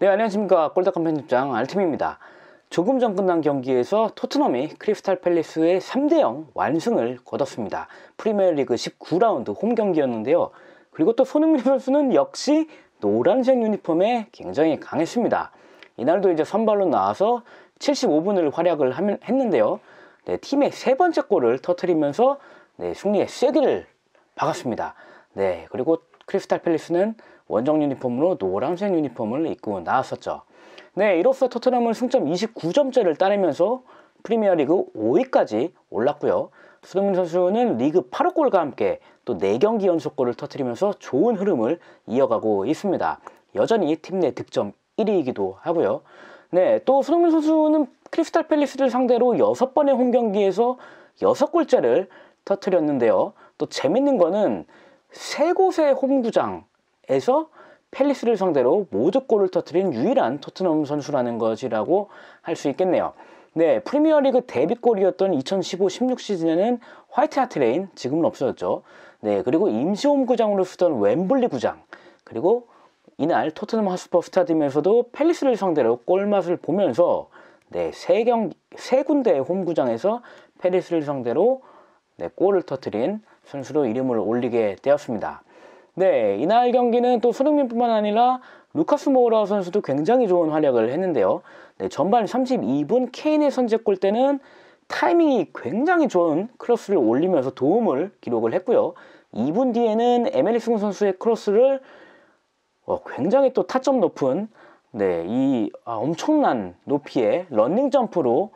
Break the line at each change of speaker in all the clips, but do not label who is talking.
네 안녕하십니까 골다컴 편집장 알팀입니다 조금 전 끝난 경기에서 토트넘이 크리스탈 팰리스의 3대0 완승을 거뒀습니다 프리미어리그 19라운드 홈 경기였는데요 그리고 또 손흥민 선수는 역시 노란색 유니폼에 굉장히 강했습니다 이날도 이제 선발로 나와서 75분을 활약을 했는데요 네, 팀의 세 번째 골을 터트리면서 네, 승리의 쐐기를 박았습니다 네 그리고 크리스탈 팰리스는 원정 유니폼으로 노란색 유니폼을 입고 나왔었죠. 네, 이로써 토트넘은 승점 29점째를 따내면서 프리미어리그 5위까지 올랐고요. 수동민 선수는 리그 8호 골과 함께 또 4경기 연속골을 터트리면서 좋은 흐름을 이어가고 있습니다. 여전히 팀 내 득점 1위이기도 하고요. 네, 또 수동민 선수는 크리스탈 팰리스를 상대로 6번의 홈 경기에서 6골째를 터트렸는데요. 또 재밌는 거는 세 곳의 홈구장에서 펠리스를 상대로 모두골을 터트린 유일한 토트넘 선수라는 것이라고 할 수 있겠네요. 네, 프리미어리그 데뷔골이었던 2015-16 시즌에는 화이트 하트레인, 지금은 없어졌죠. 네, 그리고 임시홈 구장으로 쓰던 웸블리 구장, 그리고 이날 토트넘 하스퍼 스타디움에서도 펠리스를 상대로 골맛을 보면서 네, 세 경, 세 군데의 홈구장에서 페리스를 상대로 네, 골을 터트린 선수로 이름을 올리게 되었습니다. 네, 이날 경기는 또 손흥민뿐만 아니라 루카스 모우라 선수도 굉장히 좋은 활약을 했는데요. 네, 전반 32분 케인의 선제골 때는 타이밍이 굉장히 좋은 크로스를 올리면서 도움을 기록을 했고요. 2분 뒤에는 에메리슨 선수의 크로스를 어, 굉장히 또 타점 높은 네, 이 아, 엄청난 높이의 런닝 점프로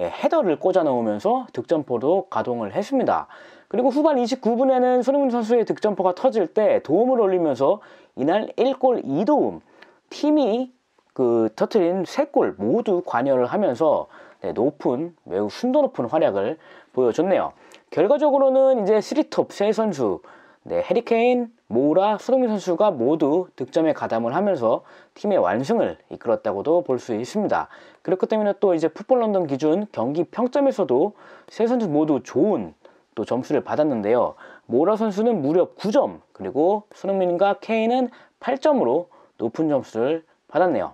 예, 헤더를 꽂아 넣으면서 득점포로 가동을 했습니다. 그리고 후반 29분에는 손흥민 선수의 득점포가 터질 때 도움을 올리면서 이날 1골 2도움 팀이 그 터트린 3골 모두 관여를 하면서 네, 높은 매우 순도 높은 활약을 보여줬네요. 결과적으로는 이제 스리톱 세 선수 네, 해리케인, 모우라, 손흥민 선수가 모두 득점에 가담을 하면서 팀의 완승을 이끌었다고도 볼 수 있습니다. 그렇기 때문에 또 이제 풋볼 런던 기준 경기 평점에서도 세 선수 모두 좋은 또 점수를 받았는데요. 모라 선수는 무려 9점, 그리고 손흥민과 케인은 8점으로 높은 점수를 받았네요.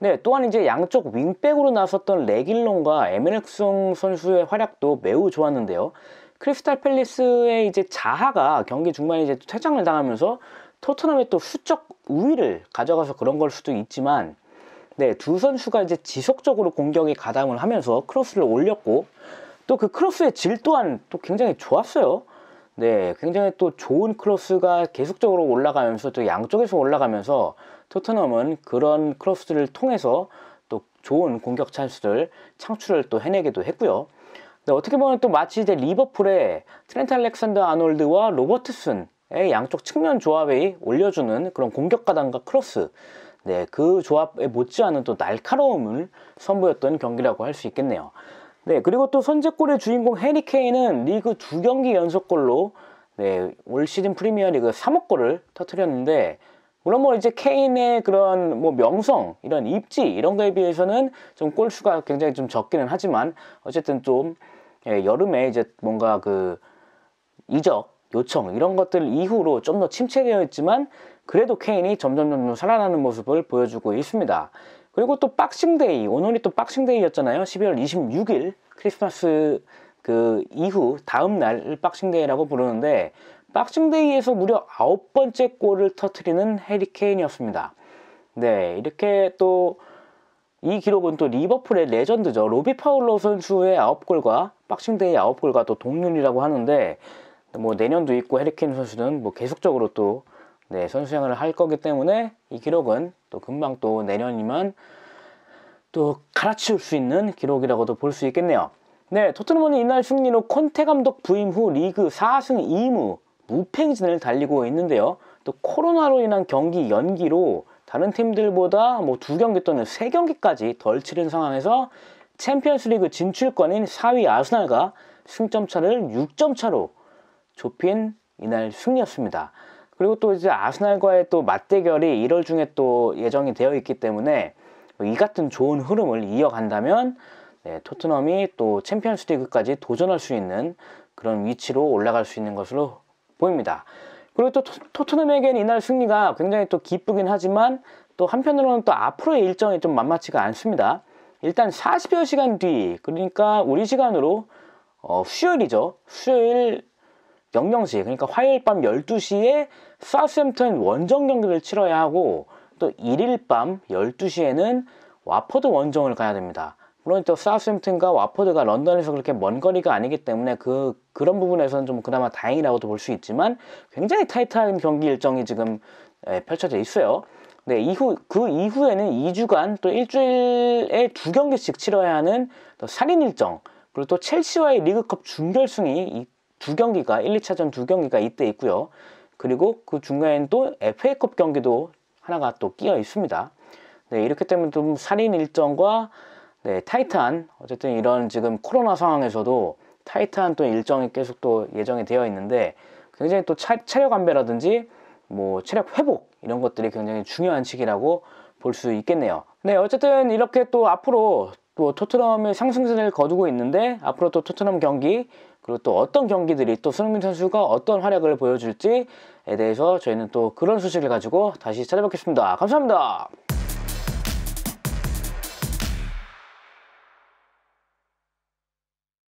네, 또한 이제 양쪽 윙백으로 나섰던 레길론과 에메렉송 선수의 활약도 매우 좋았는데요. 크리스탈 팰리스의 이제 자하가 경기 중반에 이제 퇴장을 당하면서 토트넘의 또 수적 우위를 가져가서 그런 걸 수도 있지만 네, 두 선수가 이제 지속적으로 공격에 가담을 하면서 크로스를 올렸고 또그 크로스의 질 또한 또 굉장히 좋았어요. 네, 굉장히 또 좋은 크로스가 계속적으로 올라가면서 또 양쪽에서 올라가면서 토트넘은 그런 크로스를 통해서 또 좋은 공격 찬스를 창출을 또 해내기도 했고요. 네, 어떻게 보면 또 마치 이제 리버풀의 트렌트 알렉산더 아놀드와 로버트슨의 양쪽 측면 조합이 올려주는 그런 공격 가담과 크로스 네, 그 조합에 못지않은 또 날카로움을 선보였던 경기라고 할 수 있겠네요. 네, 그리고 또 선제골의 주인공 해리 케인은 리그 두 경기 연속골로 네, 올 시즌 프리미어리그 3억 골을 터뜨렸는데 물론 뭐 이제 케인의 그런 뭐 명성 이런 입지 이런 거에 비해서는 좀 골수가 굉장히 좀 적기는 하지만 어쨌든 좀 예, 여름에 이제 뭔가 그 이적 요청 이런 것들 이후로 좀 더 침체되어 있지만 그래도 케인이 점점 점점 살아나는 모습을 보여주고 있습니다. 그리고 또 박싱데이 오늘이 또 박싱데이였잖아요 12월 26일 크리스마스 그 이후 다음 날 박싱데이라고 부르는데 박싱데이에서 무려 아홉 번째 골을 터트리는 해리케인이었습니다 네 이렇게 또 이 기록은 또 리버풀의 레전드죠 로비 파울로 선수의 아홉 골과 박싱데이 아홉 골과 또 동률이라고 하는데 뭐 내년도 있고 해리케인 선수는 뭐 계속적으로 또 네, 선수 생활을 할 거기 때문에 이 기록은 또 금방 또 내년이면 또 갈아치울 수 있는 기록이라고도 볼 수 있겠네요. 네, 토트넘은 이날 승리로 콘테 감독 부임 후 리그 4승 2무 무팽진을 달리고 있는데요. 또 코로나로 인한 경기 연기로 다른 팀들보다 뭐 두 경기 또는 세 경기까지 덜 치른 상황에서 챔피언스리그 진출권인 4위 아스날과 승점 차를 6점 차로 좁힌 이날 승리였습니다. 그리고 또 이제 아스날과의 또 맞대결이 1월 중에 또 예정이 되어 있기 때문에 이 같은 좋은 흐름을 이어간다면 네, 토트넘이 또 챔피언스리그까지 도전할 수 있는 그런 위치로 올라갈 수 있는 것으로 보입니다. 그리고 또 토트넘에겐 이날 승리가 굉장히 또 기쁘긴 하지만 또 한편으로는 또 앞으로의 일정이 좀 만만치가 않습니다. 일단 40여 시간 뒤 그러니까 우리 시간으로 어, 수요일이죠. 수요일 00시 그러니까 화요일 밤 12시에 사스햄튼 원정 경기를 치러야 하고 또 1일 밤 12시에는 와퍼드 원정을 가야 됩니다. 물론 또사스햄튼과 와퍼드가 런던에서 그렇게 먼 거리가 아니기 때문에 그 그런 부분에서는 좀 그나마 다행이라고도 볼 수 있지만 굉장히 타이트한 경기 일정이 지금 예, 펼쳐져 있어요. 네, 이후 그 이후에는 2주간 또 일주일에 두 경기씩 치러야 하는 또 살인 일정 그리고 또 첼시와의 리그컵 준결승이 두 경기가 1, 2차전 두 경기가 이때 있고요. 그리고 그 중간에는 또 FA컵 경기도 하나가 또 끼어 있습니다. 네, 이렇게 되면 좀 살인 일정과 네, 타이트한 어쨌든 이런 지금 코로나 상황에서도 타이트한 또 일정이 계속 또 예정이 되어 있는데 굉장히 또 차, 체력 안배라든지 뭐 체력 회복 이런 것들이 굉장히 중요한 시기라고 볼 수 있겠네요. 네, 어쨌든 이렇게 또 앞으로 또 토트넘의 상승세를 거두고 있는데 앞으로 또 토트넘 경기 그리고 또 어떤 경기들이 또 손흥민 선수가 어떤 활약을 보여줄지에 대해서 저희는 또 그런 소식을 가지고 다시 찾아뵙겠습니다. 감사합니다.